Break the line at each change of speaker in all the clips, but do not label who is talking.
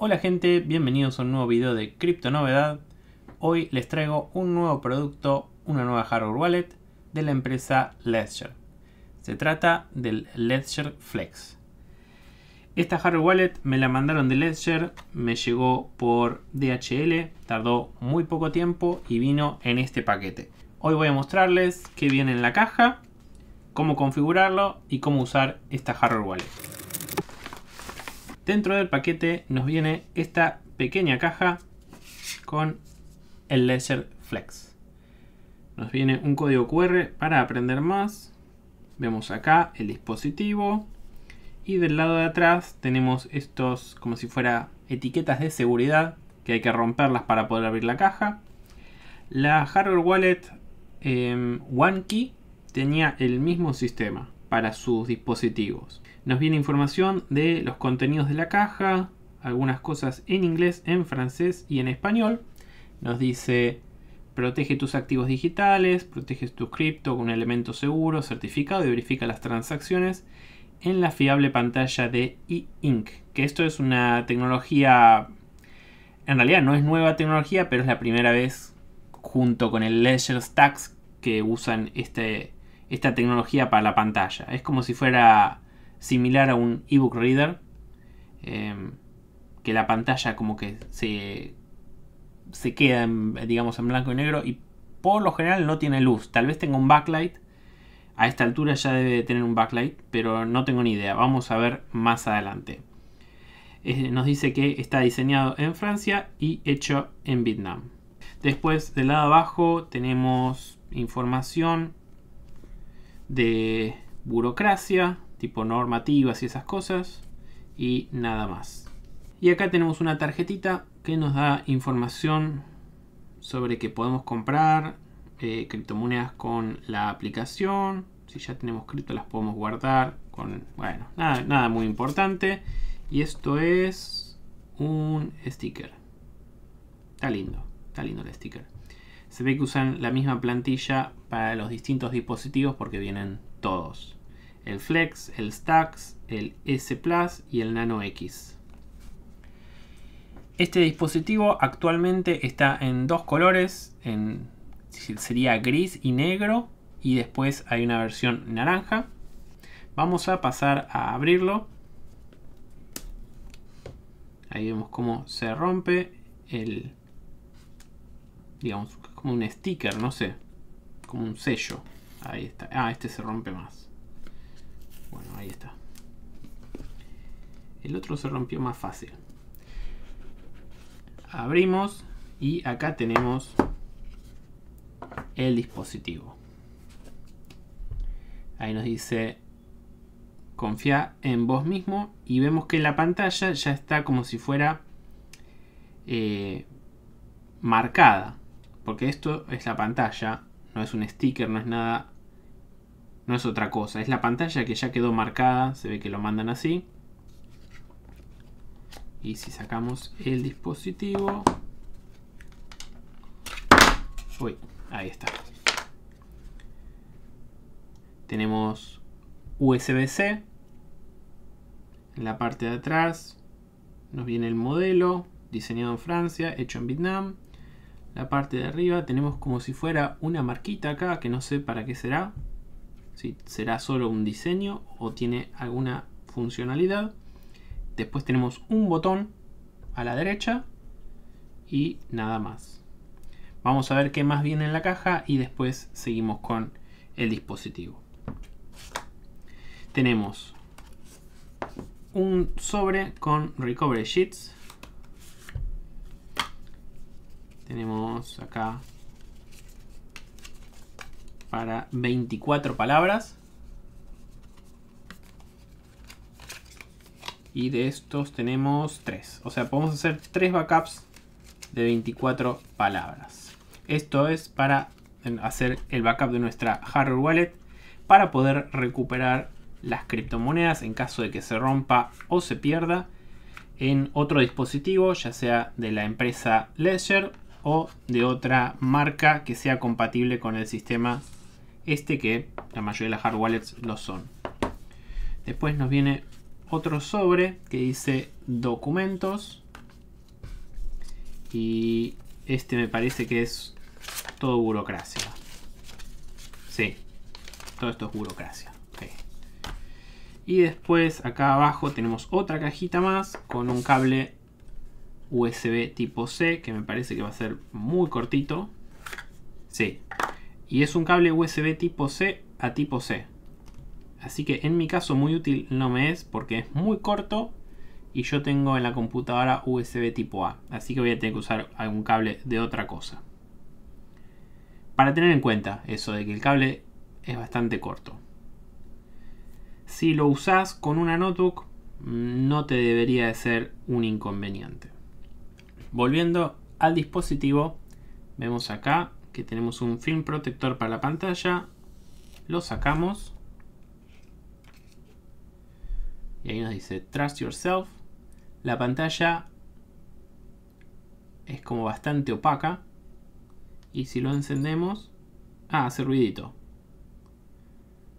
Hola gente, bienvenidos a un nuevo video de Cripto Novedad. Hoy les traigo un nuevo producto, una nueva hardware wallet de la empresa Ledger. Se trata del Ledger Flex. Esta hardware wallet me la mandaron de Ledger, me llegó por DHL, tardó muy poco tiempo y vino en este paquete. Hoy voy a mostrarles qué viene en la caja, cómo configurarlo y cómo usar esta hardware wallet. Dentro del paquete nos viene esta pequeña caja con el Laser Flex. Nos viene un código QR para aprender más. Vemos acá el dispositivo. Y del lado de atrás tenemos estos como si fuera etiquetas de seguridad que hay que romperlas para poder abrir la caja. La hardware wallet em, OneKey tenía el mismo sistema para sus dispositivos. Nos viene información de los contenidos de la caja, algunas cosas en inglés, en francés y en español. Nos dice, protege tus activos digitales, protege tu cripto con un elemento seguro, certificado y verifica las transacciones en la fiable pantalla de e-Ink. Que esto es una tecnología, en realidad no es nueva tecnología, pero es la primera vez junto con el Ledger Stacks que usan este, esta tecnología para la pantalla. Es como si fuera similar a un ebook reader, em, que la pantalla como que se, se queda, digamos, en blanco y negro y por lo general no tiene luz. Tal vez tenga un backlight, a esta altura ya debe tener un backlight, pero no tengo ni idea, vamos a ver más adelante. Eh, nos dice que está diseñado en Francia y hecho en Vietnam. Después del lado abajo tenemos información de burocracia, tipo normativas y esas cosas y nada más. Y acá tenemos una tarjetita que nos da información sobre que podemos comprar eh, criptomonedas con la aplicación. Si ya tenemos cripto las podemos guardar con... Bueno, nada, nada muy importante. Y esto es un sticker. Está lindo, está lindo el sticker. Se ve que usan la misma plantilla para los distintos dispositivos porque vienen todos el Flex, el Stacks, el S Plus y el Nano X. Este dispositivo actualmente está en dos colores, en, sería gris y negro y después hay una versión naranja. Vamos a pasar a abrirlo. Ahí vemos cómo se rompe el, digamos, como un sticker, no sé, como un sello. Ahí está. Ah, este se rompe más. Bueno, ahí está. El otro se rompió más fácil. Abrimos y acá tenemos el dispositivo. Ahí nos dice confía en vos mismo y vemos que la pantalla ya está como si fuera eh, marcada porque esto es la pantalla no es un sticker no es nada no es otra cosa. Es la pantalla que ya quedó marcada, se ve que lo mandan así. Y si sacamos el dispositivo... Uy, ahí está. Tenemos USB-C. En la parte de atrás nos viene el modelo, diseñado en Francia, hecho en Vietnam. La parte de arriba tenemos como si fuera una marquita acá, que no sé para qué será. Si será solo un diseño o tiene alguna funcionalidad. Después tenemos un botón a la derecha y nada más. Vamos a ver qué más viene en la caja y después seguimos con el dispositivo. Tenemos un sobre con recovery sheets. Tenemos acá para 24 palabras. Y de estos tenemos 3. O sea, podemos hacer 3 backups de 24 palabras. Esto es para hacer el backup de nuestra hardware wallet para poder recuperar las criptomonedas en caso de que se rompa o se pierda en otro dispositivo, ya sea de la empresa Ledger o de otra marca que sea compatible con el sistema este que la mayoría de las hard wallets lo son. Después nos viene otro sobre que dice documentos. Y este me parece que es todo burocracia. Sí, todo esto es burocracia. Y después acá abajo tenemos otra cajita más con un cable USB tipo C que me parece que va a ser muy cortito. Sí, y es un cable USB tipo C a tipo C. Así que en mi caso muy útil no me es porque es muy corto y yo tengo en la computadora USB tipo A. Así que voy a tener que usar algún cable de otra cosa. Para tener en cuenta eso de que el cable es bastante corto. Si lo usas con una notebook no te debería de ser un inconveniente. Volviendo al dispositivo, vemos acá que tenemos un film protector para la pantalla. Lo sacamos. Y ahí nos dice Trust Yourself. La pantalla es como bastante opaca. Y si lo encendemos... Ah, hace ruidito.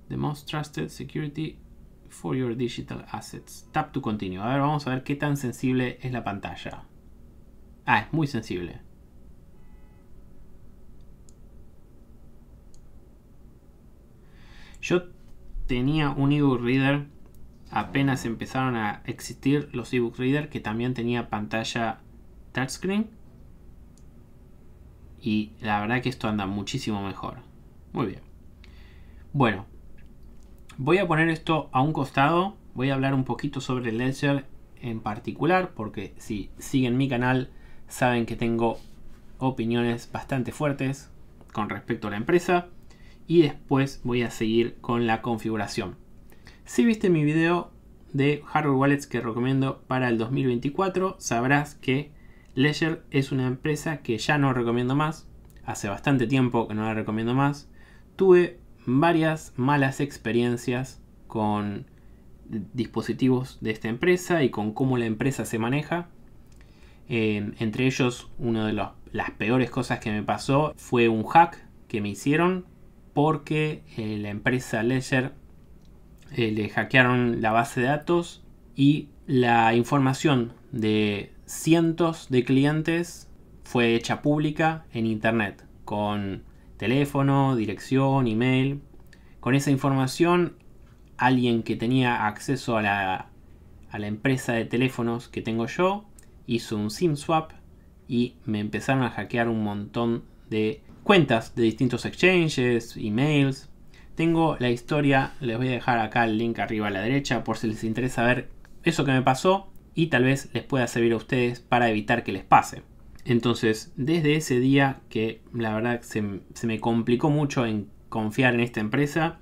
The most trusted security for your digital assets. Tap to continue. A ver, vamos a ver qué tan sensible es la pantalla. Ah, es muy sensible. Yo tenía un ebook reader, apenas empezaron a existir los ebook reader, que también tenía pantalla touchscreen. Y la verdad que esto anda muchísimo mejor. Muy bien. Bueno, voy a poner esto a un costado. Voy a hablar un poquito sobre el Ledger en particular, porque si siguen mi canal saben que tengo opiniones bastante fuertes con respecto a la empresa y después voy a seguir con la configuración. Si viste mi video de hardware wallets que recomiendo para el 2024, sabrás que Ledger es una empresa que ya no recomiendo más. Hace bastante tiempo que no la recomiendo más. Tuve varias malas experiencias con dispositivos de esta empresa y con cómo la empresa se maneja. entre ellos, una de las peores cosas que me pasó fue un hack que me hicieron porque eh, la empresa Ledger eh, le hackearon la base de datos y la información de cientos de clientes fue hecha pública en internet con teléfono, dirección, email. Con esa información alguien que tenía acceso a la, a la empresa de teléfonos que tengo yo hizo un SIM swap y me empezaron a hackear un montón de cuentas de distintos exchanges, emails. Tengo la historia, les voy a dejar acá el link arriba a la derecha por si les interesa ver eso que me pasó y tal vez les pueda servir a ustedes para evitar que les pase. Entonces, desde ese día que la verdad se, se me complicó mucho en confiar en esta empresa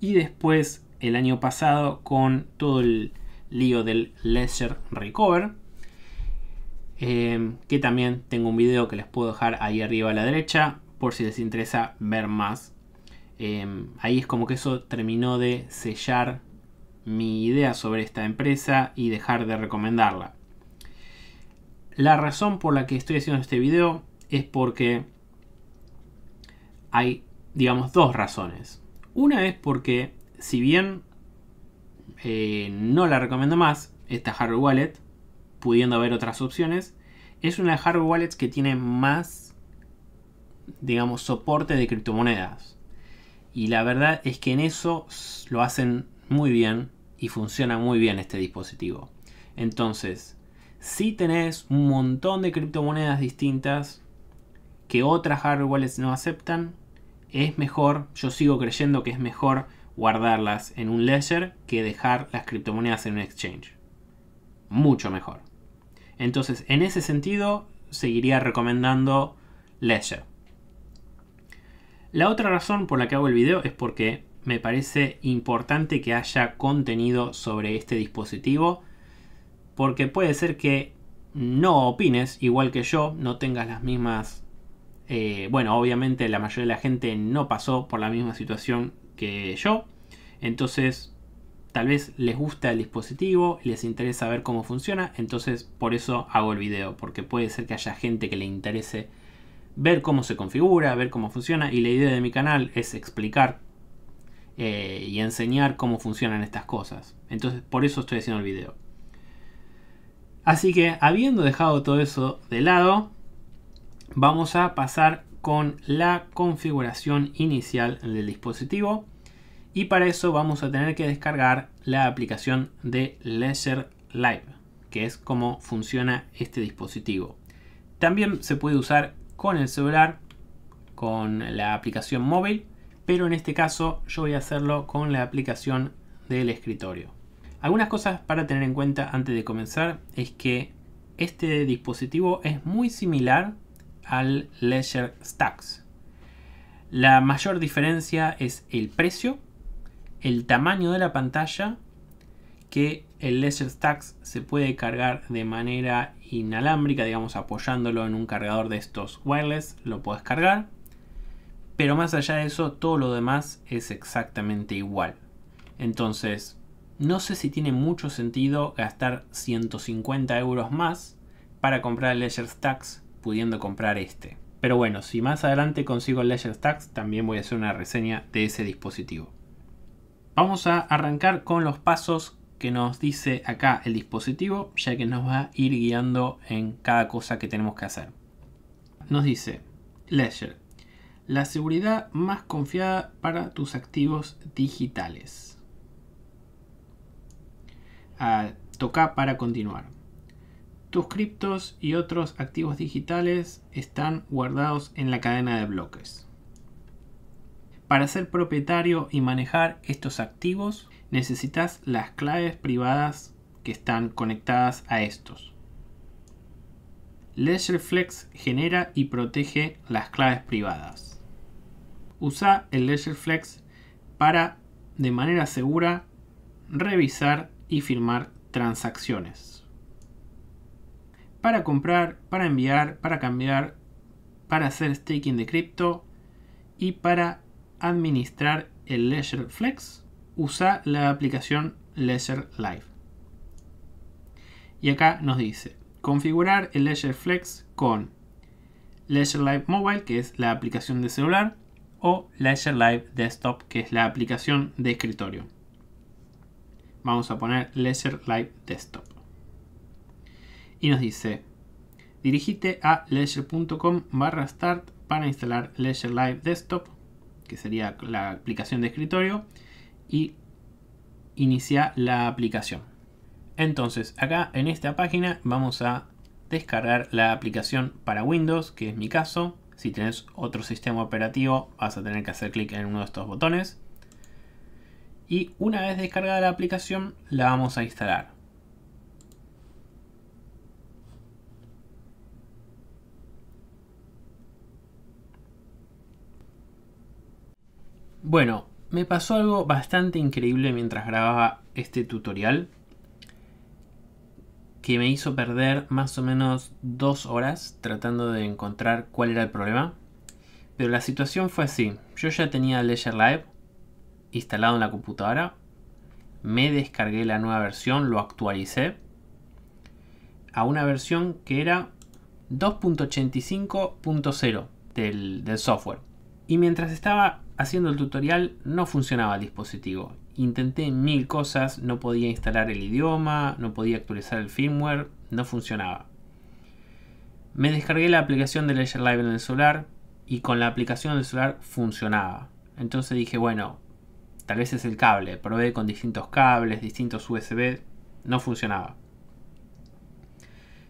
y después el año pasado con todo el lío del Ledger Recover, eh, que también tengo un video que les puedo dejar ahí arriba a la derecha por si les interesa ver más. Em, ahí es como que eso terminó de sellar mi idea sobre esta empresa y dejar de recomendarla. La razón por la que estoy haciendo este video es porque hay, digamos, dos razones. Una es porque, si bien eh, no la recomiendo más, esta hardware wallet, pudiendo haber otras opciones, es una hardware Wallets que tiene más digamos, soporte de criptomonedas. Y la verdad es que en eso lo hacen muy bien y funciona muy bien este dispositivo. Entonces, si tenés un montón de criptomonedas distintas que otras hardware wallets no aceptan, es mejor, yo sigo creyendo que es mejor guardarlas en un ledger que dejar las criptomonedas en un exchange. Mucho mejor. Entonces, en ese sentido, seguiría recomendando ledger. La otra razón por la que hago el video es porque me parece importante que haya contenido sobre este dispositivo porque puede ser que no opines igual que yo, no tengas las mismas... Eh, bueno, obviamente la mayoría de la gente no pasó por la misma situación que yo, entonces tal vez les gusta el dispositivo, les interesa ver cómo funciona, entonces por eso hago el video, porque puede ser que haya gente que le interese ver cómo se configura, ver cómo funciona. Y la idea de mi canal es explicar eh, y enseñar cómo funcionan estas cosas. Entonces, por eso estoy haciendo el video. Así que, habiendo dejado todo eso de lado, vamos a pasar con la configuración inicial del dispositivo. Y para eso vamos a tener que descargar la aplicación de Laser Live, que es cómo funciona este dispositivo. También se puede usar con el celular, con la aplicación móvil, pero en este caso yo voy a hacerlo con la aplicación del escritorio. Algunas cosas para tener en cuenta antes de comenzar es que este dispositivo es muy similar al Ledger Stacks. La mayor diferencia es el precio, el tamaño de la pantalla, que el Ledger Stacks se puede cargar de manera inalámbrica, digamos apoyándolo en un cargador de estos wireless, lo puedes cargar. Pero más allá de eso, todo lo demás es exactamente igual. Entonces, no sé si tiene mucho sentido gastar 150 euros más para comprar el Ledger Stacks pudiendo comprar este. Pero bueno, si más adelante consigo el Ledger Stacks, también voy a hacer una reseña de ese dispositivo. Vamos a arrancar con los pasos que nos dice acá el dispositivo, ya que nos va a ir guiando en cada cosa que tenemos que hacer. Nos dice Ledger, la seguridad más confiada para tus activos digitales. Ah, toca para continuar. Tus criptos y otros activos digitales están guardados en la cadena de bloques. Para ser propietario y manejar estos activos, necesitas las claves privadas que están conectadas a estos. Flex genera y protege las claves privadas. Usa el Flex para, de manera segura, revisar y firmar transacciones. Para comprar, para enviar, para cambiar, para hacer staking de cripto y para administrar el Flex usa la aplicación Leisure Live. Y acá nos dice configurar el Leisure Flex con Leisure Live Mobile, que es la aplicación de celular, o Leisure Live Desktop, que es la aplicación de escritorio. Vamos a poner Laser Live Desktop. Y nos dice, dirigite a leisure.com barra start para instalar Leisure Live Desktop, que sería la aplicación de escritorio, y inicia la aplicación. Entonces, acá en esta página vamos a descargar la aplicación para Windows, que es mi caso. Si tenés otro sistema operativo, vas a tener que hacer clic en uno de estos botones. Y una vez descargada la aplicación, la vamos a instalar. Bueno, me pasó algo bastante increíble mientras grababa este tutorial que me hizo perder más o menos dos horas tratando de encontrar cuál era el problema. Pero la situación fue así. Yo ya tenía Ledger Live instalado en la computadora. Me descargué la nueva versión, lo actualicé a una versión que era 2.85.0 del, del software. Y mientras estaba haciendo el tutorial no funcionaba el dispositivo. Intenté mil cosas, no podía instalar el idioma, no podía actualizar el firmware, no funcionaba. Me descargué la aplicación de Ledger Live en el celular y con la aplicación del celular funcionaba. Entonces dije, bueno, tal vez es el cable. Probé con distintos cables, distintos USB, no funcionaba.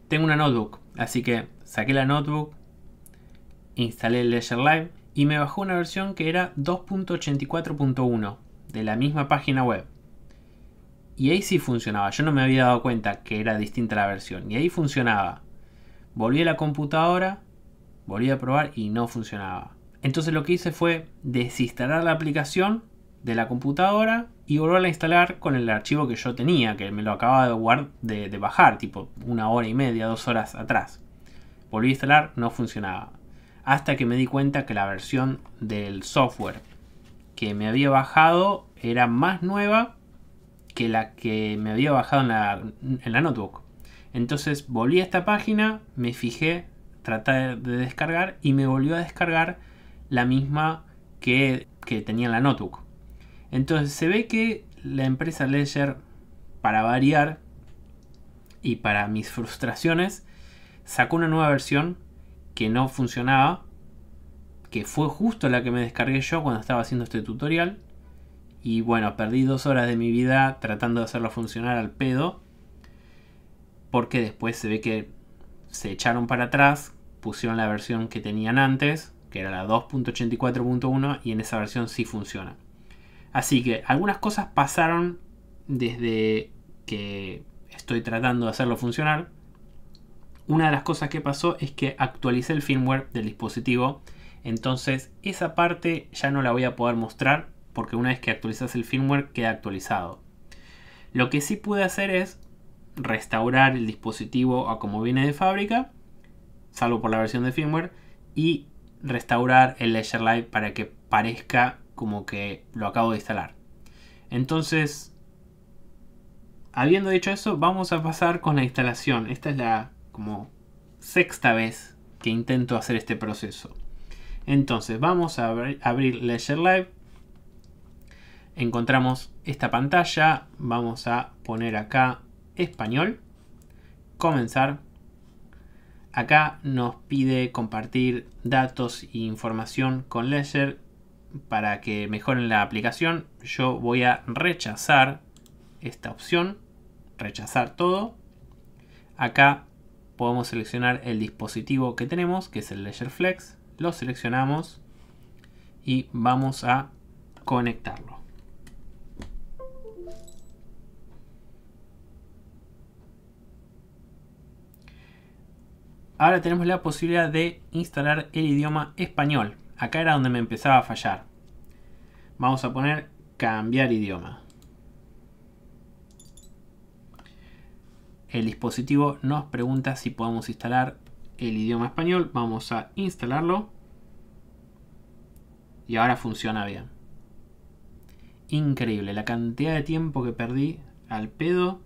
Tengo una notebook, así que saqué la notebook, instalé Ledger Live y me bajó una versión que era 2.84.1 de la misma página web. Y ahí sí funcionaba, yo no me había dado cuenta que era distinta la versión, y ahí funcionaba. Volví a la computadora, volví a probar y no funcionaba. Entonces lo que hice fue desinstalar la aplicación de la computadora y volverla a instalar con el archivo que yo tenía, que me lo acababa de, de bajar, tipo una hora y media, dos horas atrás. Volví a instalar, no funcionaba hasta que me di cuenta que la versión del software que me había bajado era más nueva que la que me había bajado en la, notebook. Entonces volví a esta página, me fijé, traté de descargar y me volvió a descargar la misma que, que tenía en la notebook. Entonces se ve que la empresa Ledger, para variar y para mis frustraciones, sacó una nueva versión que no funcionaba, que fue justo la que me descargué yo cuando estaba haciendo este tutorial. Y bueno, perdí dos horas de mi vida tratando de hacerlo funcionar al pedo. Porque después se ve que se echaron para atrás, pusieron la versión que tenían antes, que era la 2.84.1, y en esa versión sí funciona. Así que algunas cosas pasaron desde que estoy tratando de hacerlo funcionar una de las cosas que pasó es que actualicé el firmware del dispositivo, entonces esa parte ya no la voy a poder mostrar porque una vez que actualizas el firmware queda actualizado. Lo que sí pude hacer es restaurar el dispositivo a como viene de fábrica, salvo por la versión de firmware, y restaurar el Ledger Live para que parezca como que lo acabo de instalar. Entonces, habiendo dicho eso, vamos a pasar con la instalación. Esta es la como sexta vez que intento hacer este proceso. Entonces vamos a abrir Ledger Live. Encontramos esta pantalla. Vamos a poner acá español. Comenzar. Acá nos pide compartir datos e información con Ledger para que mejoren la aplicación. Yo voy a rechazar esta opción. Rechazar todo. Acá podemos seleccionar el dispositivo que tenemos, que es el Ledger Flex, lo seleccionamos y vamos a conectarlo. Ahora tenemos la posibilidad de instalar el idioma español. Acá era donde me empezaba a fallar. Vamos a poner cambiar idioma. El dispositivo nos pregunta si podemos instalar el idioma español. Vamos a instalarlo. Y ahora funciona bien. Increíble la cantidad de tiempo que perdí al pedo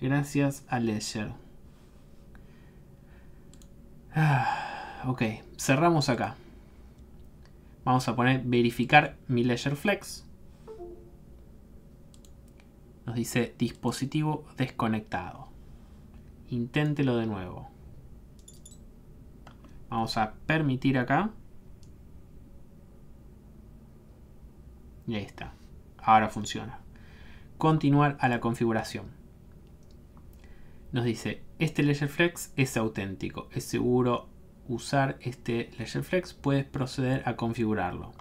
gracias a Ledger. Ah, ok, cerramos acá. Vamos a poner verificar mi Ledger Flex. Nos dice dispositivo desconectado. Inténtelo de nuevo. Vamos a permitir acá. Y ahí está. Ahora funciona. Continuar a la configuración. Nos dice, este Flex es auténtico. Es seguro usar este Flex. Puedes proceder a configurarlo.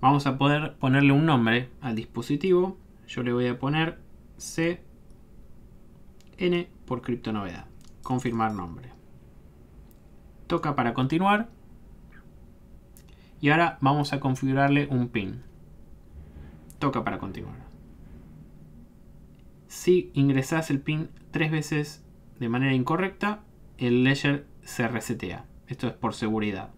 Vamos a poder ponerle un nombre al dispositivo. Yo le voy a poner CN por criptonovedad. Confirmar nombre. Toca para continuar. Y ahora vamos a configurarle un pin. Toca para continuar. Si ingresas el pin tres veces de manera incorrecta, el ledger se resetea. Esto es por seguridad.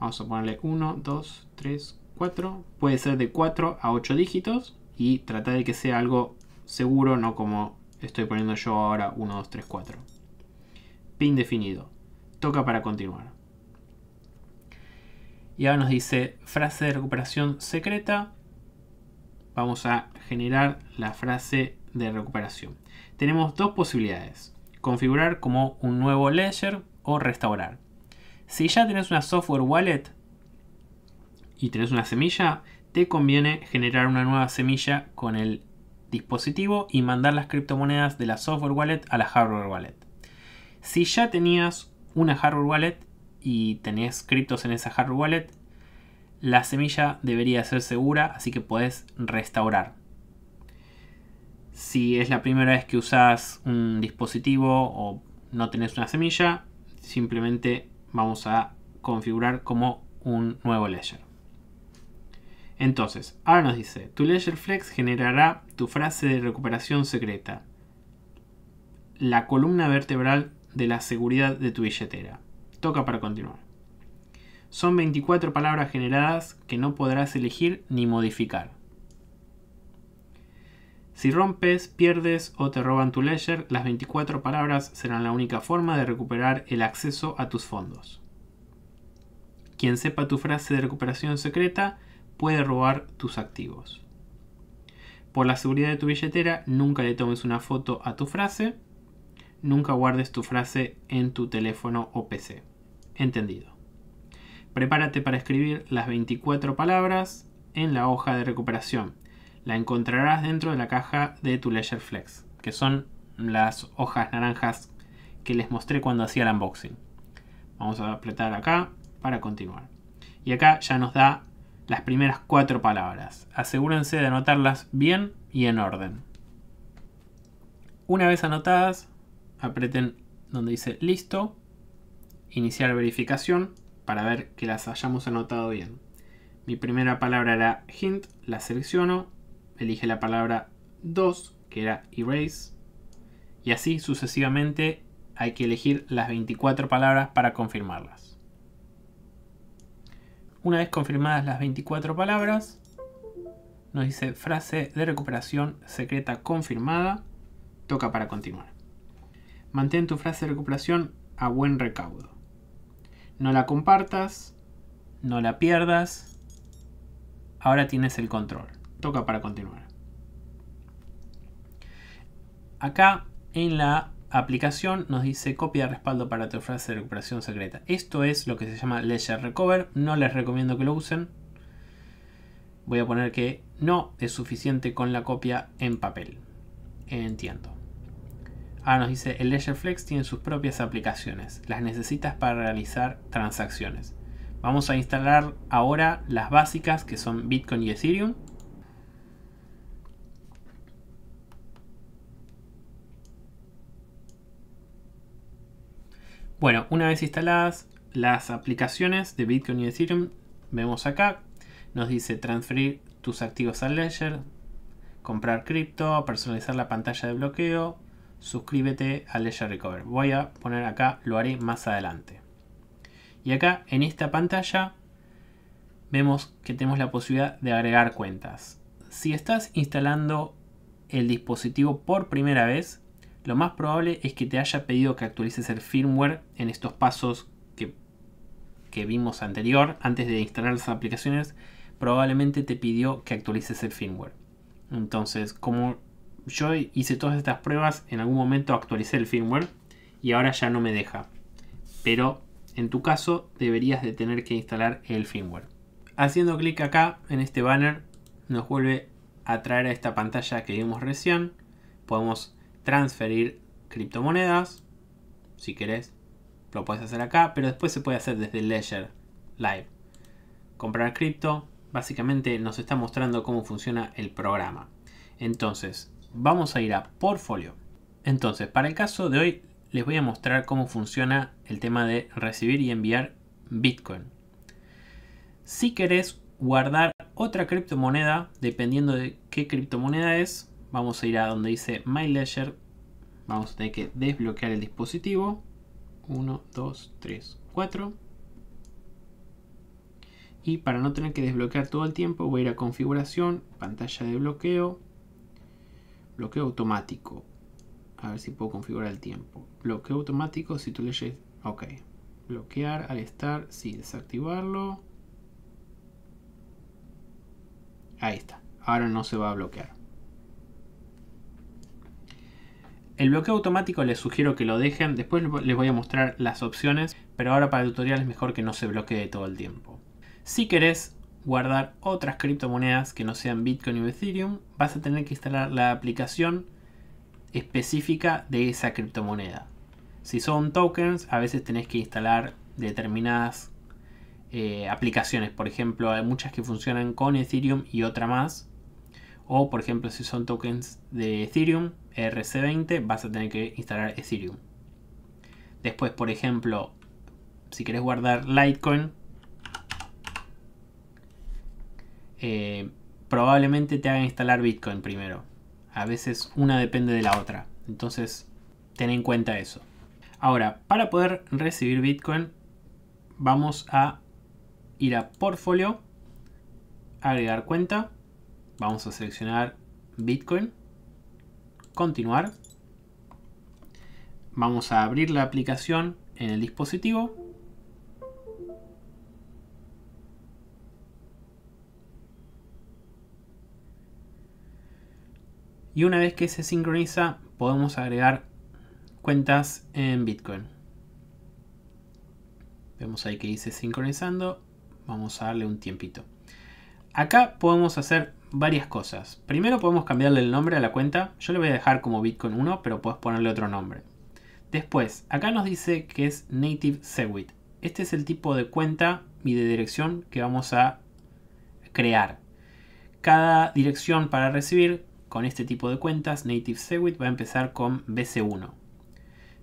Vamos a ponerle 1, 2, 3, 4. Puede ser de 4 a 8 dígitos y trata de que sea algo seguro, no como estoy poniendo yo ahora 1, 2, 3, 4. Pin definido. Toca para continuar. Y ahora nos dice frase de recuperación secreta. Vamos a generar la frase de recuperación. Tenemos dos posibilidades. Configurar como un nuevo ledger o restaurar. Si ya tenés una software wallet, y tenés una semilla, te conviene generar una nueva semilla con el dispositivo y mandar las criptomonedas de la software wallet a la hardware wallet. Si ya tenías una hardware wallet y tenés criptos en esa hardware wallet, la semilla debería ser segura, así que podés restaurar. Si es la primera vez que usas un dispositivo o no tenés una semilla, simplemente vamos a configurar como un nuevo ledger. Entonces, ahora nos dice, tu Ledger Flex generará tu frase de recuperación secreta, la columna vertebral de la seguridad de tu billetera. Toca para continuar. Son 24 palabras generadas que no podrás elegir ni modificar. Si rompes, pierdes o te roban tu ledger, las 24 palabras serán la única forma de recuperar el acceso a tus fondos. Quien sepa tu frase de recuperación secreta puede robar tus activos. Por la seguridad de tu billetera, nunca le tomes una foto a tu frase. Nunca guardes tu frase en tu teléfono o PC. Entendido. Prepárate para escribir las 24 palabras en la hoja de recuperación. La encontrarás dentro de la caja de tu Ledger Flex, que son las hojas naranjas que les mostré cuando hacía el unboxing. Vamos a apretar acá para continuar. Y acá ya nos da las primeras cuatro palabras. Asegúrense de anotarlas bien y en orden. Una vez anotadas, apreten donde dice listo, iniciar verificación para ver que las hayamos anotado bien. Mi primera palabra era hint, la selecciono, elige la palabra 2, que era erase, y así sucesivamente hay que elegir las 24 palabras para confirmarlas. Una vez confirmadas las 24 palabras, nos dice frase de recuperación secreta confirmada, toca para continuar. Mantén tu frase de recuperación a buen recaudo. No la compartas, no la pierdas, ahora tienes el control, toca para continuar. Acá en la aplicación nos dice copia de respaldo para tu frase de recuperación secreta. Esto es lo que se llama Ledger Recover. No les recomiendo que lo usen. Voy a poner que no es suficiente con la copia en papel. Entiendo. Ahora nos dice el Ledger Flex tiene sus propias aplicaciones. Las necesitas para realizar transacciones. Vamos a instalar ahora las básicas que son Bitcoin y Ethereum. Bueno, una vez instaladas las aplicaciones de Bitcoin y Ethereum, vemos acá, nos dice transferir tus activos al Ledger, comprar cripto, personalizar la pantalla de bloqueo, suscríbete a Ledger Recover. Voy a poner acá, lo haré más adelante. Y acá en esta pantalla vemos que tenemos la posibilidad de agregar cuentas. Si estás instalando el dispositivo por primera vez, lo más probable es que te haya pedido que actualices el firmware en estos pasos que, vimos anterior, antes de instalar las aplicaciones, probablemente te pidió que actualices el firmware. Entonces, como yo hice todas estas pruebas, en algún momento actualicé el firmware y ahora ya no me deja. Pero en tu caso deberías de tener que instalar el firmware. Haciendo clic acá en este banner nos vuelve a traer a esta pantalla que vimos recién. Podemos transferir criptomonedas, si querés, lo puedes hacer acá, pero después se puede hacer desde Ledger Live. Comprar cripto, básicamente nos está mostrando cómo funciona el programa. Entonces, vamos a ir a portfolio. Entonces, para el caso de hoy les voy a mostrar cómo funciona el tema de recibir y enviar Bitcoin. Si querés guardar otra criptomoneda, dependiendo de qué criptomoneda es, Vamos a ir a donde dice My Vamos a tener que desbloquear el dispositivo. 1, 2, 3, 4. Y para no tener que desbloquear todo el tiempo, voy a ir a configuración, pantalla de bloqueo, bloqueo automático. A ver si puedo configurar el tiempo. Bloqueo automático, si tú leyes... Ok. Bloquear, al estar, sí, desactivarlo. Ahí está. Ahora no se va a bloquear. El bloqueo automático les sugiero que lo dejen, después les voy a mostrar las opciones, pero ahora para el tutorial es mejor que no se bloquee todo el tiempo. Si querés guardar otras criptomonedas que no sean Bitcoin y Ethereum, vas a tener que instalar la aplicación específica de esa criptomoneda. Si son tokens, a veces tenés que instalar determinadas eh, aplicaciones. Por ejemplo, hay muchas que funcionan con Ethereum y otra más. O por ejemplo, si son tokens de Ethereum, e rc 20 vas a tener que instalar Ethereum. Después, por ejemplo, si querés guardar Litecoin, eh, probablemente te hagan instalar Bitcoin primero. A veces una depende de la otra. Entonces, ten en cuenta eso. Ahora, para poder recibir Bitcoin, vamos a ir a portfolio, agregar cuenta Vamos a seleccionar Bitcoin. Continuar. Vamos a abrir la aplicación en el dispositivo. Y una vez que se sincroniza, podemos agregar cuentas en Bitcoin. Vemos ahí que dice sincronizando. Vamos a darle un tiempito. Acá podemos hacer varias cosas. Primero podemos cambiarle el nombre a la cuenta. Yo le voy a dejar como Bitcoin 1, pero puedes ponerle otro nombre. Después, acá nos dice que es Native Segwit. Este es el tipo de cuenta y de dirección que vamos a crear. Cada dirección para recibir con este tipo de cuentas, Native Segwit, va a empezar con BC1.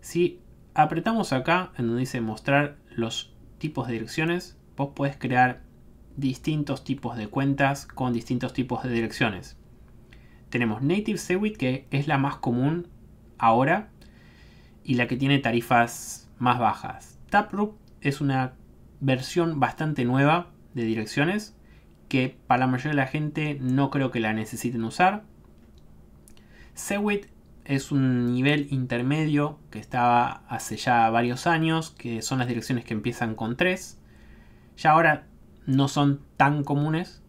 Si apretamos acá, en donde dice mostrar los tipos de direcciones, vos puedes crear distintos tipos de cuentas con distintos tipos de direcciones. Tenemos Native Segwit, que es la más común ahora y la que tiene tarifas más bajas. Taproot es una versión bastante nueva de direcciones que para la mayoría de la gente no creo que la necesiten usar. Segwit es un nivel intermedio que estaba hace ya varios años, que son las direcciones que empiezan con 3. Ya ahora no son tan comunes.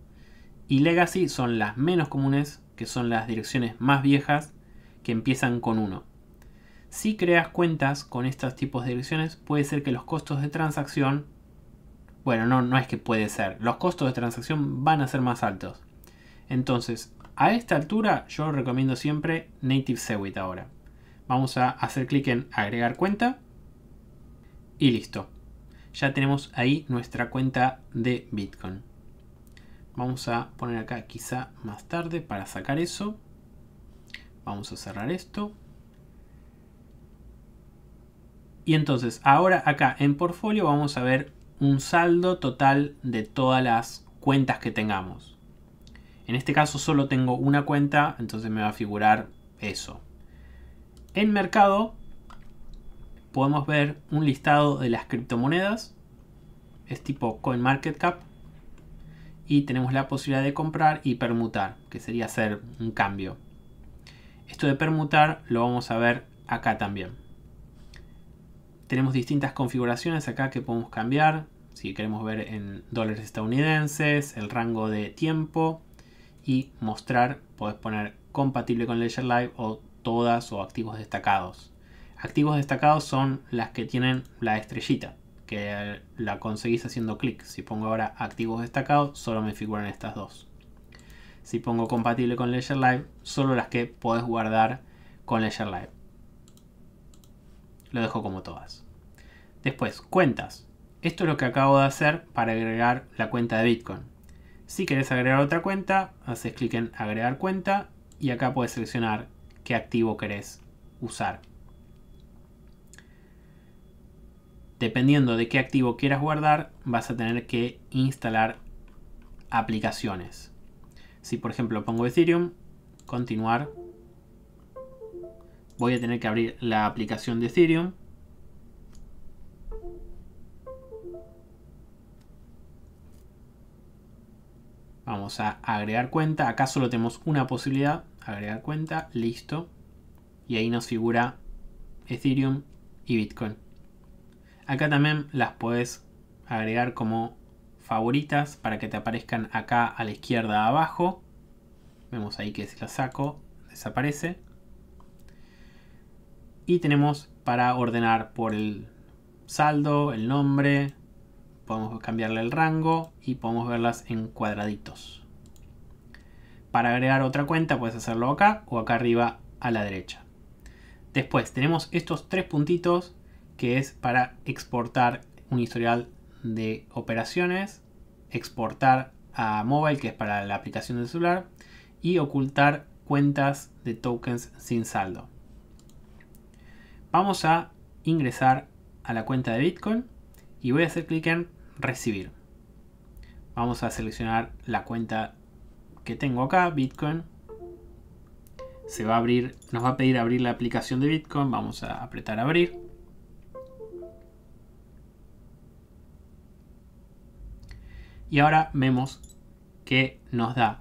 Y legacy son las menos comunes, que son las direcciones más viejas, que empiezan con uno Si creas cuentas con estos tipos de direcciones, puede ser que los costos de transacción, bueno, no, no es que puede ser, los costos de transacción van a ser más altos. Entonces, a esta altura yo recomiendo siempre Native Segwit ahora. Vamos a hacer clic en agregar cuenta y listo ya tenemos ahí nuestra cuenta de Bitcoin. Vamos a poner acá quizá más tarde para sacar eso. Vamos a cerrar esto. Y entonces ahora acá en portfolio vamos a ver un saldo total de todas las cuentas que tengamos. En este caso solo tengo una cuenta, entonces me va a figurar eso. En mercado podemos ver un listado de las criptomonedas. Es tipo CoinMarketCap. Y tenemos la posibilidad de comprar y permutar, que sería hacer un cambio. Esto de permutar lo vamos a ver acá también. Tenemos distintas configuraciones acá que podemos cambiar. Si queremos ver en dólares estadounidenses, el rango de tiempo y mostrar, podés poner compatible con Ledger Live o todas o activos destacados. Activos destacados son las que tienen la estrellita, que la conseguís haciendo clic. Si pongo ahora activos destacados, solo me figuran estas dos. Si pongo compatible con Ledger Live, solo las que podés guardar con Ledger Live. Lo dejo como todas. Después, cuentas. Esto es lo que acabo de hacer para agregar la cuenta de Bitcoin. Si querés agregar otra cuenta, haces clic en agregar cuenta y acá puedes seleccionar qué activo querés usar. dependiendo de qué activo quieras guardar, vas a tener que instalar aplicaciones. Si por ejemplo pongo Ethereum, continuar, voy a tener que abrir la aplicación de Ethereum. Vamos a agregar cuenta, acá solo tenemos una posibilidad, agregar cuenta, listo. Y ahí nos figura Ethereum y Bitcoin. Acá también las puedes agregar como favoritas para que te aparezcan acá a la izquierda abajo. Vemos ahí que si las saco desaparece. Y tenemos para ordenar por el saldo, el nombre, podemos cambiarle el rango y podemos verlas en cuadraditos. Para agregar otra cuenta puedes hacerlo acá o acá arriba a la derecha. Después tenemos estos tres puntitos que es para exportar un historial de operaciones, exportar a mobile, que es para la aplicación del celular, y ocultar cuentas de tokens sin saldo. Vamos a ingresar a la cuenta de Bitcoin y voy a hacer clic en recibir. Vamos a seleccionar la cuenta que tengo acá, Bitcoin. Se va a abrir, nos va a pedir abrir la aplicación de Bitcoin. Vamos a apretar abrir. Y ahora vemos que nos da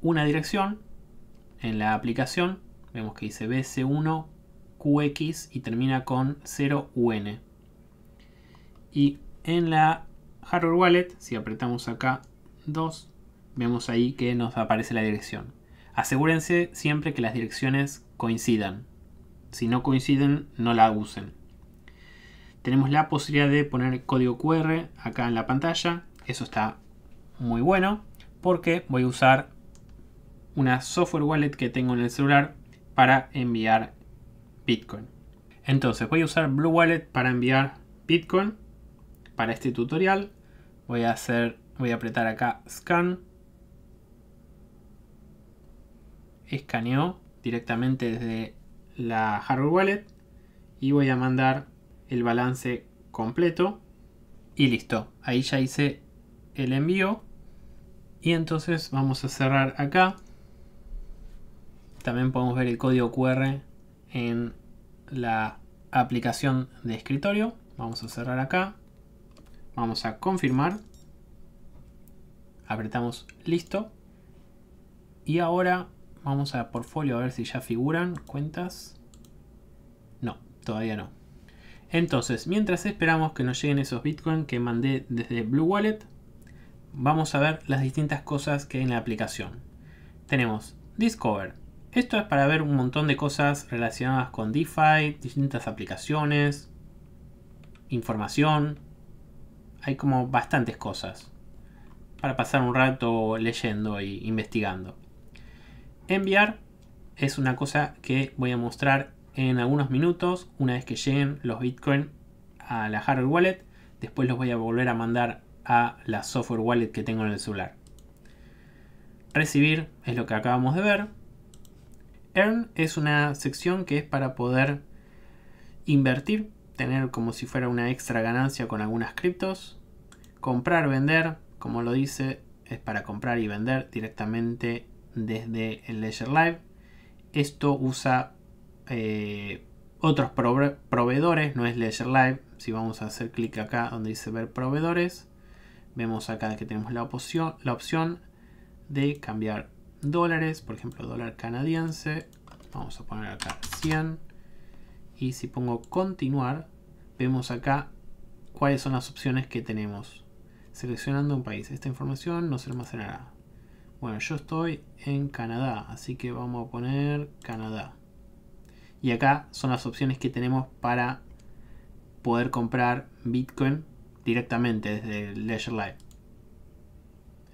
una dirección en la aplicación. Vemos que dice BC1 QX y termina con 0UN. Y en la hardware wallet, si apretamos acá 2, vemos ahí que nos aparece la dirección. Asegúrense siempre que las direcciones coincidan. Si no coinciden, no la usen. Tenemos la posibilidad de poner código QR acá en la pantalla. Eso está muy bueno porque voy a usar una software wallet que tengo en el celular para enviar Bitcoin. Entonces voy a usar Blue Wallet para enviar Bitcoin. Para este tutorial voy a hacer, voy a apretar acá Scan. Escaneó directamente desde la hardware wallet y voy a mandar el balance completo y listo. Ahí ya hice el envío y entonces vamos a cerrar acá también podemos ver el código QR en la aplicación de escritorio vamos a cerrar acá vamos a confirmar apretamos listo y ahora vamos a portfolio a ver si ya figuran cuentas no todavía no entonces mientras esperamos que nos lleguen esos bitcoin que mandé desde blue wallet vamos a ver las distintas cosas que hay en la aplicación. Tenemos Discover. Esto es para ver un montón de cosas relacionadas con DeFi, distintas aplicaciones, información. Hay como bastantes cosas para pasar un rato leyendo e investigando. Enviar es una cosa que voy a mostrar en algunos minutos, una vez que lleguen los Bitcoin a la hardware wallet. Después los voy a volver a mandar a la software wallet que tengo en el celular. Recibir es lo que acabamos de ver. Earn es una sección que es para poder invertir, tener como si fuera una extra ganancia con algunas criptos. Comprar, vender, como lo dice, es para comprar y vender directamente desde el Ledger Live. Esto usa eh, otros proveedores, no es Ledger Live. Si vamos a hacer clic acá donde dice ver proveedores, Vemos acá que tenemos la, opción, la opción de cambiar dólares, por ejemplo dólar canadiense, vamos a poner acá 100 y si pongo continuar, vemos acá cuáles son las opciones que tenemos. Seleccionando un país, esta información no se almacenará. Bueno, yo estoy en Canadá, así que vamos a poner Canadá. Y acá son las opciones que tenemos para poder comprar Bitcoin directamente desde Leisure Live.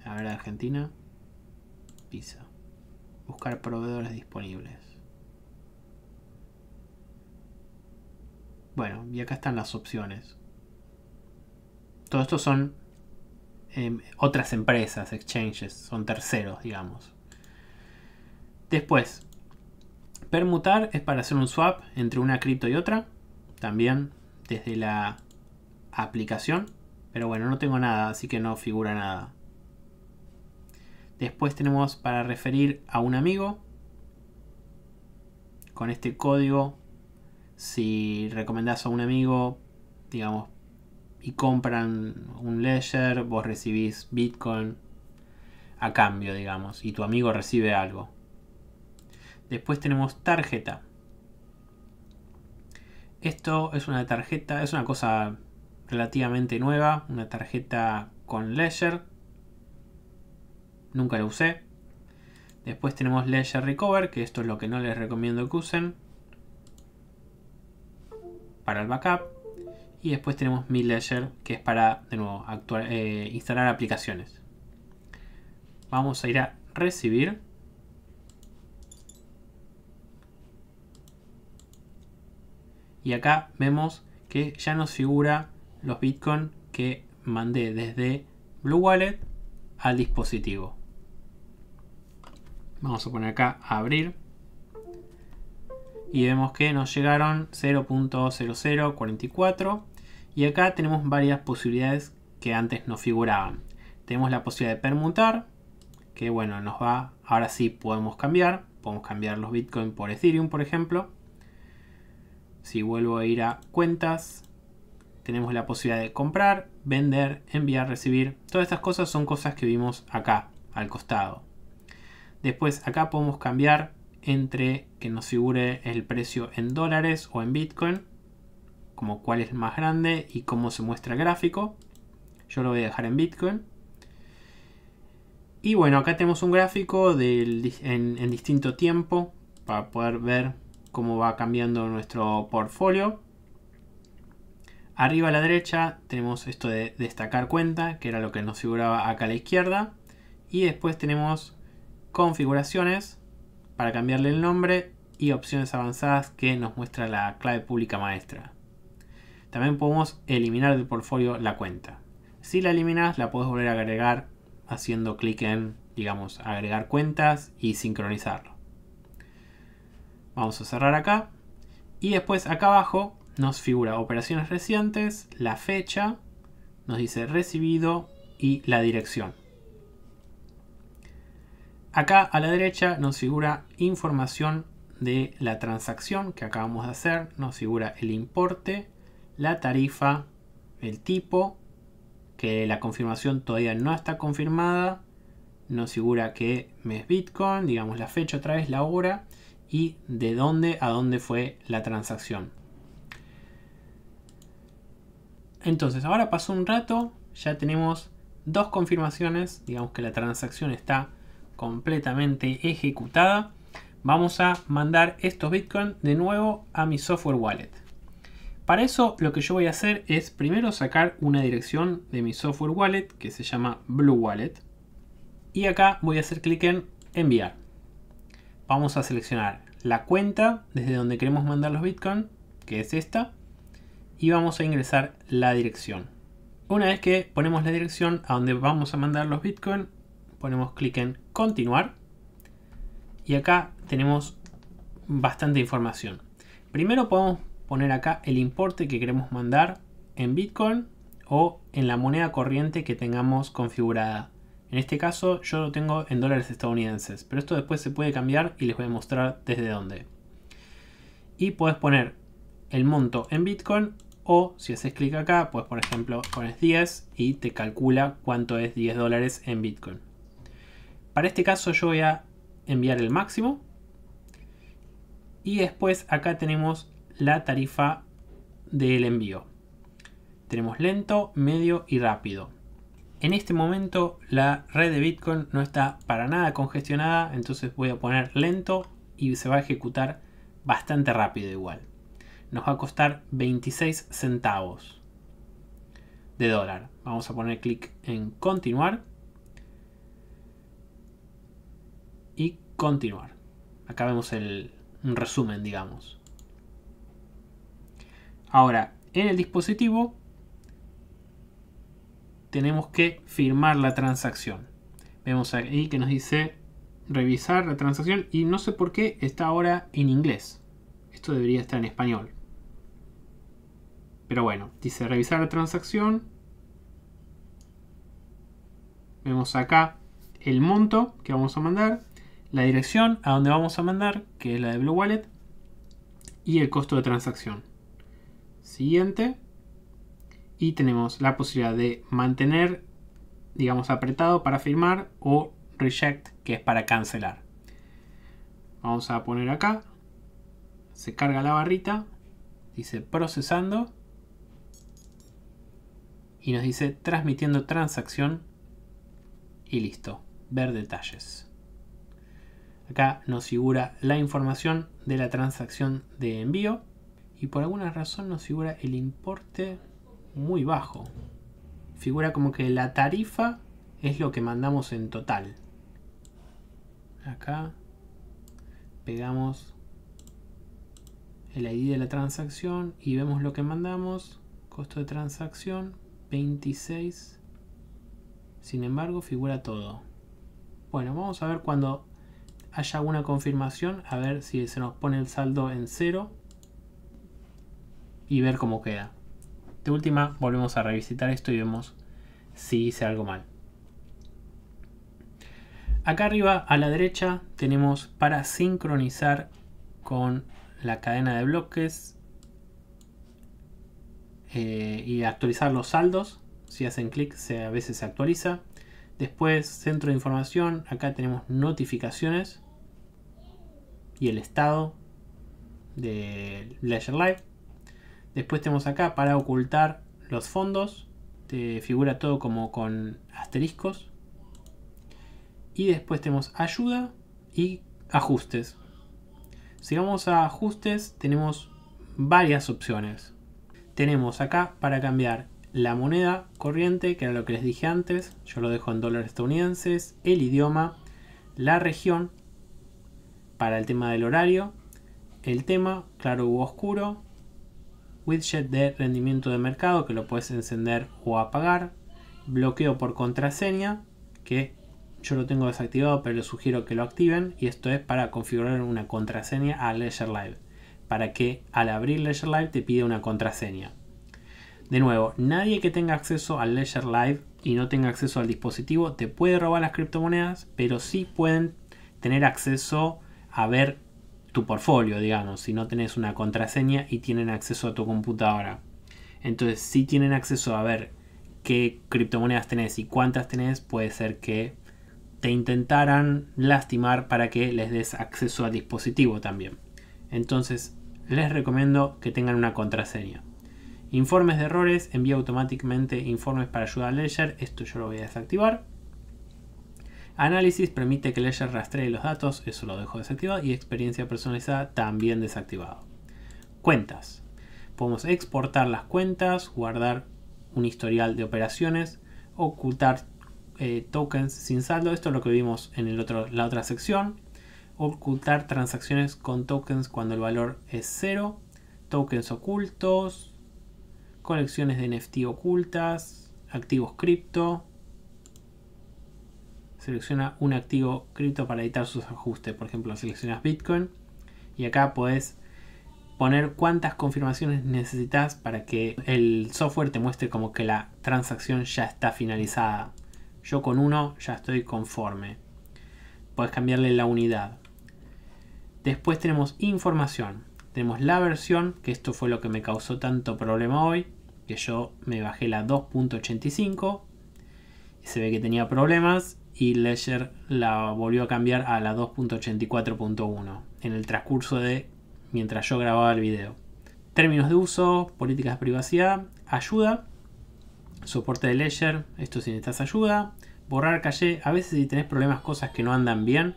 A ver, Argentina. Pisa. Buscar proveedores disponibles. Bueno, y acá están las opciones. Todo esto son em, otras empresas, exchanges, son terceros, digamos. Después, permutar es para hacer un swap entre una cripto y otra. También desde la aplicación. Pero bueno, no tengo nada, así que no figura nada. Después tenemos para referir a un amigo. Con este código, si recomendás a un amigo, digamos, y compran un ledger, vos recibís Bitcoin a cambio, digamos, y tu amigo recibe algo. Después tenemos tarjeta. Esto es una tarjeta, es una cosa relativamente nueva, una tarjeta con Ledger. Nunca la usé. Después tenemos Ledger Recover, que esto es lo que no les recomiendo que usen. Para el backup. Y después tenemos Mi Ledger, que es para, de nuevo, eh, instalar aplicaciones. Vamos a ir a recibir. Y acá vemos que ya nos figura los Bitcoin que mandé desde Blue Wallet al dispositivo. Vamos a poner acá abrir. Y vemos que nos llegaron 0.0044. Y acá tenemos varias posibilidades que antes no figuraban. Tenemos la posibilidad de permutar. Que bueno, nos va. Ahora sí podemos cambiar. Podemos cambiar los Bitcoin por Ethereum, por ejemplo. Si vuelvo a ir a cuentas, tenemos la posibilidad de comprar, vender, enviar, recibir. Todas estas cosas son cosas que vimos acá, al costado. Después acá podemos cambiar entre que nos figure el precio en dólares o en Bitcoin, como cuál es más grande y cómo se muestra el gráfico. Yo lo voy a dejar en Bitcoin. Y bueno, acá tenemos un gráfico en, en distinto tiempo para poder ver cómo va cambiando nuestro portfolio. Arriba a la derecha tenemos esto de destacar cuenta, que era lo que nos figuraba acá a la izquierda. Y después tenemos configuraciones para cambiarle el nombre y opciones avanzadas que nos muestra la clave pública maestra. También podemos eliminar del portfolio la cuenta. Si la eliminas, la puedes volver a agregar haciendo clic en, digamos, agregar cuentas y sincronizarlo. Vamos a cerrar acá. Y después acá abajo nos figura operaciones recientes, la fecha, nos dice recibido y la dirección. Acá a la derecha nos figura información de la transacción que acabamos de hacer, nos figura el importe, la tarifa, el tipo, que la confirmación todavía no está confirmada, nos figura que es Bitcoin, digamos la fecha otra vez, la hora y de dónde a dónde fue la transacción. Entonces, ahora pasó un rato, ya tenemos dos confirmaciones, digamos que la transacción está completamente ejecutada. Vamos a mandar estos Bitcoin de nuevo a mi software wallet. Para eso lo que yo voy a hacer es primero sacar una dirección de mi software wallet que se llama Blue Wallet. Y acá voy a hacer clic en enviar. Vamos a seleccionar la cuenta desde donde queremos mandar los Bitcoin, que es esta y vamos a ingresar la dirección. Una vez que ponemos la dirección a donde vamos a mandar los Bitcoin, ponemos clic en continuar y acá tenemos bastante información. Primero podemos poner acá el importe que queremos mandar en Bitcoin o en la moneda corriente que tengamos configurada. En este caso yo lo tengo en dólares estadounidenses, pero esto después se puede cambiar y les voy a mostrar desde dónde. Y puedes poner el monto en Bitcoin o si haces clic acá, pues por ejemplo pones 10 y te calcula cuánto es 10 dólares en Bitcoin. Para este caso yo voy a enviar el máximo. Y después acá tenemos la tarifa del envío. Tenemos lento, medio y rápido. En este momento la red de Bitcoin no está para nada congestionada, entonces voy a poner lento y se va a ejecutar bastante rápido igual nos va a costar 26 centavos de dólar. Vamos a poner clic en continuar. Y continuar. Acá vemos el, resumen, digamos. Ahora, en el dispositivo tenemos que firmar la transacción. Vemos ahí que nos dice revisar la transacción y no sé por qué está ahora en inglés. Esto debería estar en español. Pero bueno, dice revisar la transacción. Vemos acá el monto que vamos a mandar, la dirección a donde vamos a mandar, que es la de Blue Wallet, y el costo de transacción. Siguiente. Y tenemos la posibilidad de mantener, digamos, apretado para firmar o reject, que es para cancelar. Vamos a poner acá. Se carga la barrita. Dice procesando y nos dice transmitiendo transacción y listo, ver detalles. Acá nos figura la información de la transacción de envío y por alguna razón nos figura el importe muy bajo. Figura como que la tarifa es lo que mandamos en total. Acá pegamos el ID de la transacción y vemos lo que mandamos, costo de transacción, 26. Sin embargo, figura todo. Bueno, vamos a ver cuando haya alguna confirmación, a ver si se nos pone el saldo en cero y ver cómo queda. De última, volvemos a revisitar esto y vemos si hice algo mal. Acá arriba a la derecha tenemos para sincronizar con la cadena de bloques eh, y actualizar los saldos. Si hacen clic, a veces se actualiza. Después, centro de información, acá tenemos notificaciones y el estado de Ledger Live. Después tenemos acá para ocultar los fondos. Te figura todo como con asteriscos. Y después tenemos ayuda y ajustes. Si vamos a ajustes tenemos varias opciones tenemos acá para cambiar la moneda corriente, que era lo que les dije antes, yo lo dejo en dólares estadounidenses, el idioma, la región, para el tema del horario, el tema, claro u oscuro, widget de rendimiento de mercado, que lo puedes encender o apagar, bloqueo por contraseña, que yo lo tengo desactivado, pero les sugiero que lo activen, y esto es para configurar una contraseña a Ledger Live para que al abrir Ledger Live te pida una contraseña. De nuevo, nadie que tenga acceso al Ledger Live y no tenga acceso al dispositivo te puede robar las criptomonedas, pero sí pueden tener acceso a ver tu portfolio, digamos, si no tenés una contraseña y tienen acceso a tu computadora. Entonces, si tienen acceso a ver qué criptomonedas tenés y cuántas tenés, puede ser que te intentaran lastimar para que les des acceso al dispositivo también. Entonces, les recomiendo que tengan una contraseña. Informes de errores, envía automáticamente informes para ayuda a Ledger, esto yo lo voy a desactivar. Análisis permite que Ledger rastree los datos, eso lo dejo desactivado. Y experiencia personalizada también desactivado. Cuentas. Podemos exportar las cuentas, guardar un historial de operaciones, ocultar eh, tokens sin saldo. Esto es lo que vimos en la otra sección ocultar transacciones con tokens cuando el valor es cero, tokens ocultos, colecciones de NFT ocultas, activos cripto. Selecciona un activo cripto para editar sus ajustes, por ejemplo, seleccionas Bitcoin y acá podés poner cuántas confirmaciones necesitas para que el software te muestre como que la transacción ya está finalizada. Yo con uno ya estoy conforme. Puedes cambiarle la unidad. Después tenemos información. Tenemos la versión, que esto fue lo que me causó tanto problema hoy, que yo me bajé la 2.85. Se ve que tenía problemas y Ledger la volvió a cambiar a la 2.84.1 en el transcurso de mientras yo grababa el video. Términos de uso, políticas de privacidad, ayuda, soporte de Ledger, esto si necesitas ayuda, borrar calle. a veces si tenés problemas, cosas que no andan bien,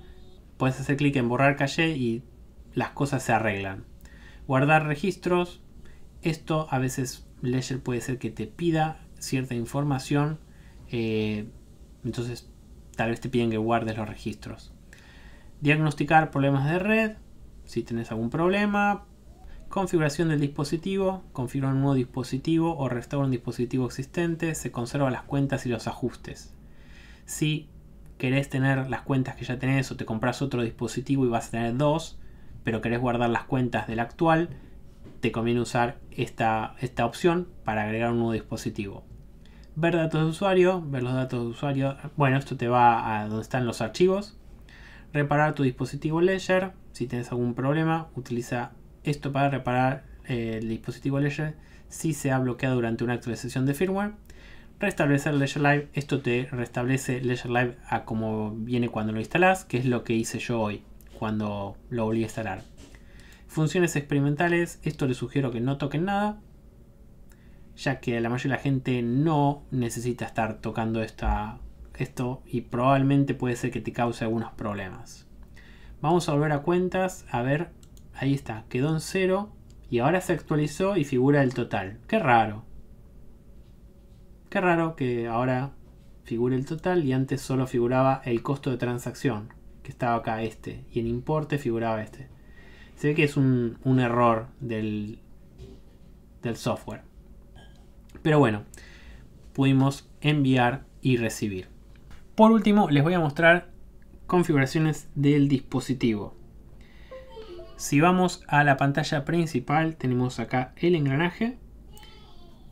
puedes hacer clic en borrar caché y las cosas se arreglan. Guardar registros. Esto a veces Ledger puede ser que te pida cierta información. Eh, entonces tal vez te piden que guardes los registros. Diagnosticar problemas de red. Si tenés algún problema. Configuración del dispositivo. Configura un nuevo dispositivo o restaura un dispositivo existente. Se conservan las cuentas y los ajustes. Si querés tener las cuentas que ya tenés o te compras otro dispositivo y vas a tener dos, pero querés guardar las cuentas del actual, te conviene usar esta, esta opción para agregar un nuevo dispositivo. Ver datos de usuario, ver los datos de usuario, bueno, esto te va a donde están los archivos. Reparar tu dispositivo Ledger, si tienes algún problema, utiliza esto para reparar eh, el dispositivo Ledger si se ha bloqueado durante una actualización de firmware restablecer Ledger Live. Esto te restablece Ledger Live a como viene cuando lo instalas que es lo que hice yo hoy cuando lo volví a instalar. Funciones experimentales, esto les sugiero que no toquen nada, ya que la mayoría de la gente no necesita estar tocando esta, esto y probablemente puede ser que te cause algunos problemas. Vamos a volver a cuentas, a ver, ahí está, quedó en cero y ahora se actualizó y figura el total. Qué raro. Qué raro que ahora figure el total y antes solo figuraba el costo de transacción, que estaba acá este, y en importe figuraba este. Se ve que es un, un error del, del software. Pero bueno, pudimos enviar y recibir. Por último, les voy a mostrar configuraciones del dispositivo. Si vamos a la pantalla principal, tenemos acá el engranaje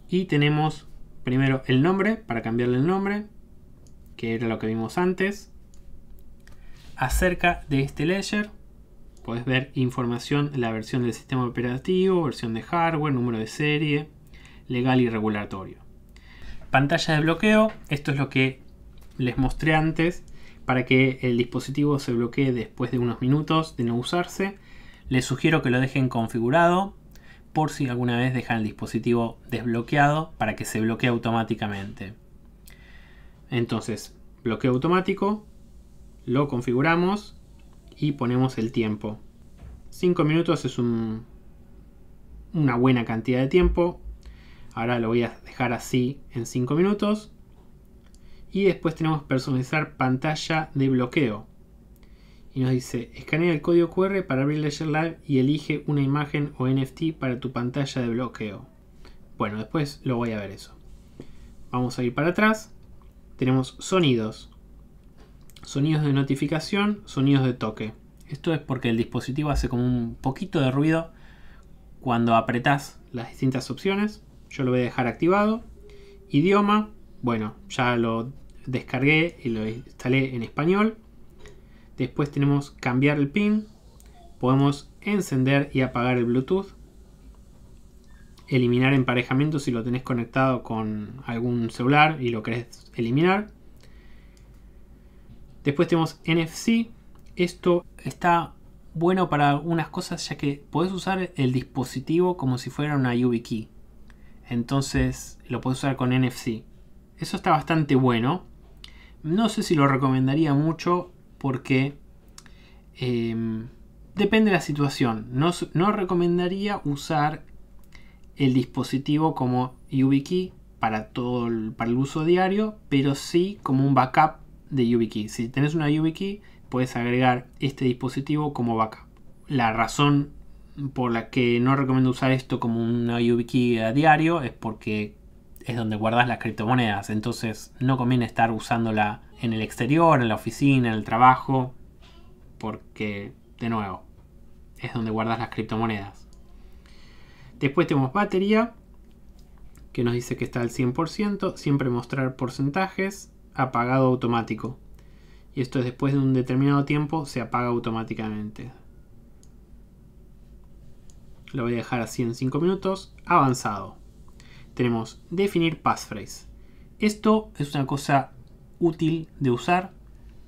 y tenemos primero el nombre, para cambiarle el nombre, que era lo que vimos antes. Acerca de este ledger, puedes ver información, la versión del sistema operativo, versión de hardware, número de serie, legal y regulatorio. Pantalla de bloqueo, esto es lo que les mostré antes, para que el dispositivo se bloquee después de unos minutos de no usarse. Les sugiero que lo dejen configurado por si alguna vez dejan el dispositivo desbloqueado para que se bloquee automáticamente. Entonces, bloqueo automático, lo configuramos y ponemos el tiempo. 5 minutos es una buena cantidad de tiempo. Ahora lo voy a dejar así en 5 minutos. Y después tenemos personalizar pantalla de bloqueo y nos dice, escanea el código QR para abrir Ledger Live y elige una imagen o NFT para tu pantalla de bloqueo. Bueno, después lo voy a ver eso. Vamos a ir para atrás. Tenemos sonidos. Sonidos de notificación, sonidos de toque. Esto es porque el dispositivo hace como un poquito de ruido cuando apretás las distintas opciones. Yo lo voy a dejar activado. Idioma, bueno, ya lo descargué y lo instalé en español. Después tenemos cambiar el pin. Podemos encender y apagar el Bluetooth. Eliminar emparejamiento si lo tenés conectado con algún celular y lo querés eliminar. Después tenemos NFC. Esto está bueno para algunas cosas ya que podés usar el dispositivo como si fuera una YubiKey. Entonces lo podés usar con NFC. Eso está bastante bueno. No sé si lo recomendaría mucho porque em, depende de la situación. No, recomendaría usar el dispositivo como YubiKey para todo el, para el uso diario, pero sí como un backup de YubiKey. Si tenés una YubiKey, puedes agregar este dispositivo como backup. La razón por la que no recomiendo usar esto como una YubiKey a diario es porque es donde guardas las criptomonedas, entonces no conviene estar usando la en el exterior, en la oficina, en el trabajo, porque, de nuevo, es donde guardas las criptomonedas. Después tenemos batería, que nos dice que está al 100%, siempre mostrar porcentajes, apagado automático. Y esto es después de un determinado tiempo, se apaga automáticamente. Lo voy a dejar así en 5 minutos. Avanzado. Tenemos definir passphrase. Esto es una cosa útil de usar.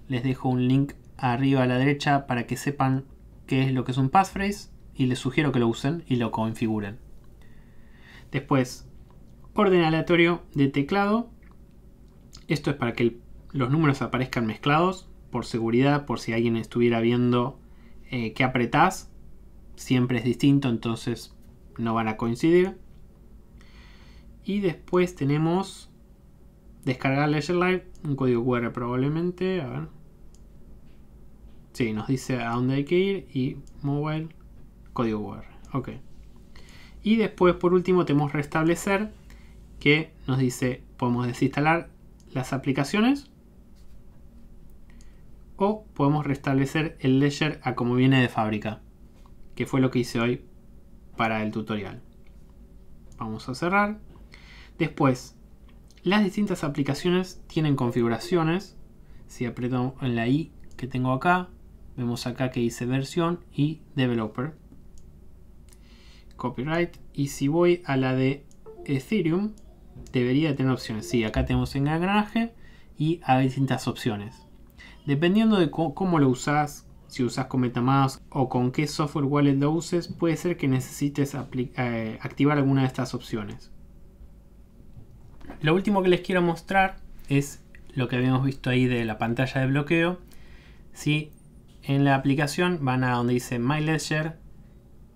Les dejo un link arriba a la derecha para que sepan qué es lo que es un passphrase y les sugiero que lo usen y lo configuren. Después, orden aleatorio de teclado. Esto es para que los números aparezcan mezclados por seguridad, por si alguien estuviera viendo eh, que apretás. Siempre es distinto, entonces no van a coincidir. Y después tenemos Descargar Ledger Live, un código QR probablemente, a ver. Sí, nos dice a dónde hay que ir y mobile, código QR. Ok. Y después, por último, tenemos restablecer, que nos dice, podemos desinstalar las aplicaciones o podemos restablecer el ledger a como viene de fábrica, que fue lo que hice hoy para el tutorial. Vamos a cerrar. Después, las distintas aplicaciones tienen configuraciones. Si aprieto en la I que tengo acá, vemos acá que dice versión y developer. Copyright. Y si voy a la de Ethereum, debería tener opciones. Sí, acá tenemos engranaje y hay distintas opciones. Dependiendo de cómo lo usas, si usas con MetaMask o con qué software wallet lo uses, puede ser que necesites eh, activar alguna de estas opciones. Lo último que les quiero mostrar es lo que habíamos visto ahí de la pantalla de bloqueo. Si en la aplicación van a donde dice My Ledger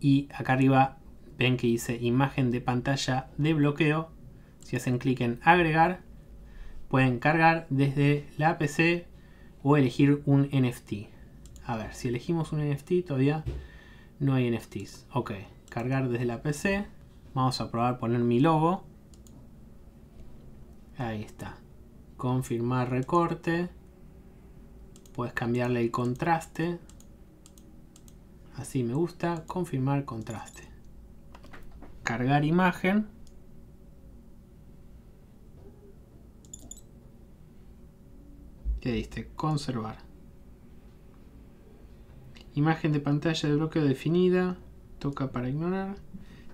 y acá arriba ven que dice imagen de pantalla de bloqueo. Si hacen clic en agregar, pueden cargar desde la PC o elegir un NFT. A ver, si elegimos un NFT todavía no hay NFTs. Ok, cargar desde la PC. Vamos a probar poner mi logo. Ahí está. Confirmar recorte. Puedes cambiarle el contraste. Así me gusta. Confirmar contraste. Cargar imagen. y diste conservar. Imagen de pantalla de bloqueo definida. Toca para ignorar.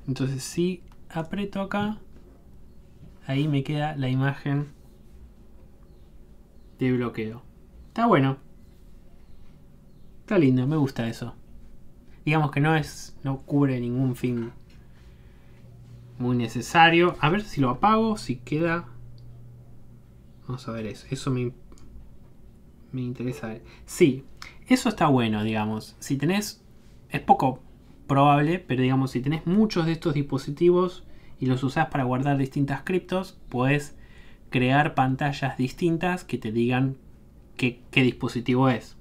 Entonces si aprieto acá ahí me queda la imagen de bloqueo. Está bueno. Está lindo, me gusta eso. Digamos que no es. no cubre ningún fin muy necesario. A ver si lo apago, si queda. Vamos a ver eso. Eso me, me interesa ver. Sí, eso está bueno, digamos. Si tenés. Es poco probable, pero digamos, si tenés muchos de estos dispositivos, y los usas para guardar distintas criptos, puedes crear pantallas distintas que te digan qué, dispositivo es.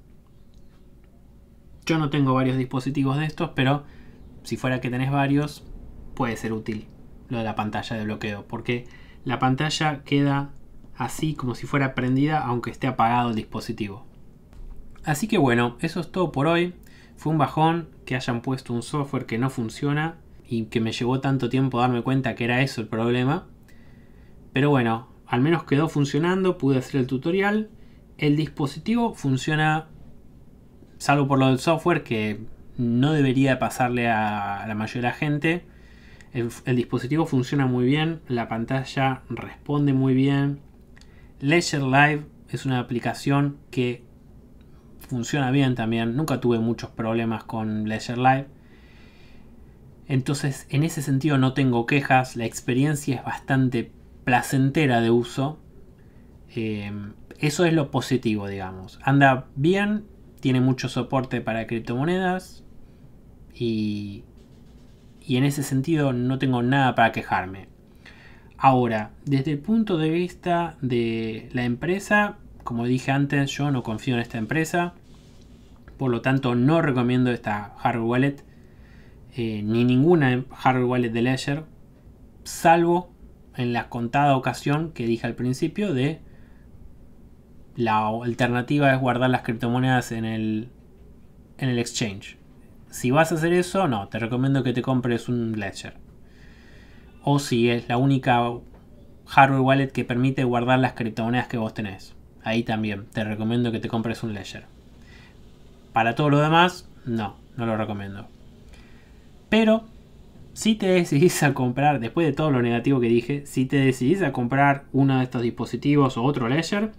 Yo no tengo varios dispositivos de estos, pero si fuera que tenés varios, puede ser útil lo de la pantalla de bloqueo, porque la pantalla queda así como si fuera prendida aunque esté apagado el dispositivo. Así que bueno, eso es todo por hoy. Fue un bajón que hayan puesto un software que no funciona y que me llevó tanto tiempo darme cuenta que era eso el problema. Pero bueno, al menos quedó funcionando, pude hacer el tutorial. El dispositivo funciona, salvo por lo del software, que no debería pasarle a la mayoría de la gente. El, el dispositivo funciona muy bien, la pantalla responde muy bien. Leisure Live es una aplicación que funciona bien también. Nunca tuve muchos problemas con Leisure Live entonces, en ese sentido no tengo quejas, la experiencia es bastante placentera de uso. Em, eso es lo positivo, digamos. Anda bien, tiene mucho soporte para criptomonedas y, y en ese sentido no tengo nada para quejarme. Ahora, desde el punto de vista de la empresa, como dije antes, yo no confío en esta empresa. Por lo tanto, no recomiendo esta hardware wallet. Eh, ni ninguna hardware wallet de Ledger, salvo en la contada ocasión que dije al principio de la alternativa es guardar las criptomonedas en el, en el exchange. Si vas a hacer eso, no, te recomiendo que te compres un Ledger. O si es la única hardware wallet que permite guardar las criptomonedas que vos tenés. Ahí también te recomiendo que te compres un Ledger. Para todo lo demás, no, no lo recomiendo. Pero si te decidís a comprar, después de todo lo negativo que dije, si te decidís a comprar uno de estos dispositivos o otro Ledger,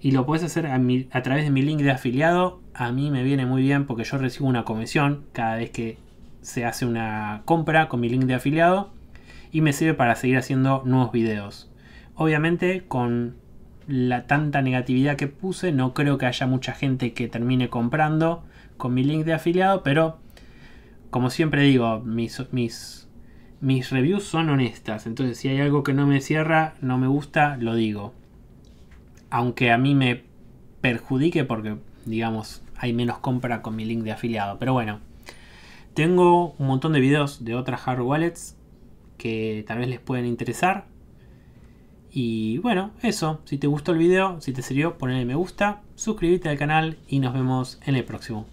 y lo puedes hacer a, través de mi link de afiliado, a mí me viene muy bien porque yo recibo una comisión cada vez que se hace una compra con mi link de afiliado y me sirve para seguir haciendo nuevos videos. Obviamente con la tanta negatividad que puse, no creo que haya mucha gente que termine comprando con mi link de afiliado, pero como siempre digo, mis, mis, mis reviews son honestas. Entonces, si hay algo que no me cierra, no me gusta, lo digo. Aunque a mí me perjudique porque, digamos, hay menos compra con mi link de afiliado. Pero bueno, tengo un montón de videos de otras Hard wallets que tal vez les pueden interesar. Y bueno, eso. Si te gustó el video, si te sirvió, ponle me gusta, suscríbete al canal y nos vemos en el próximo.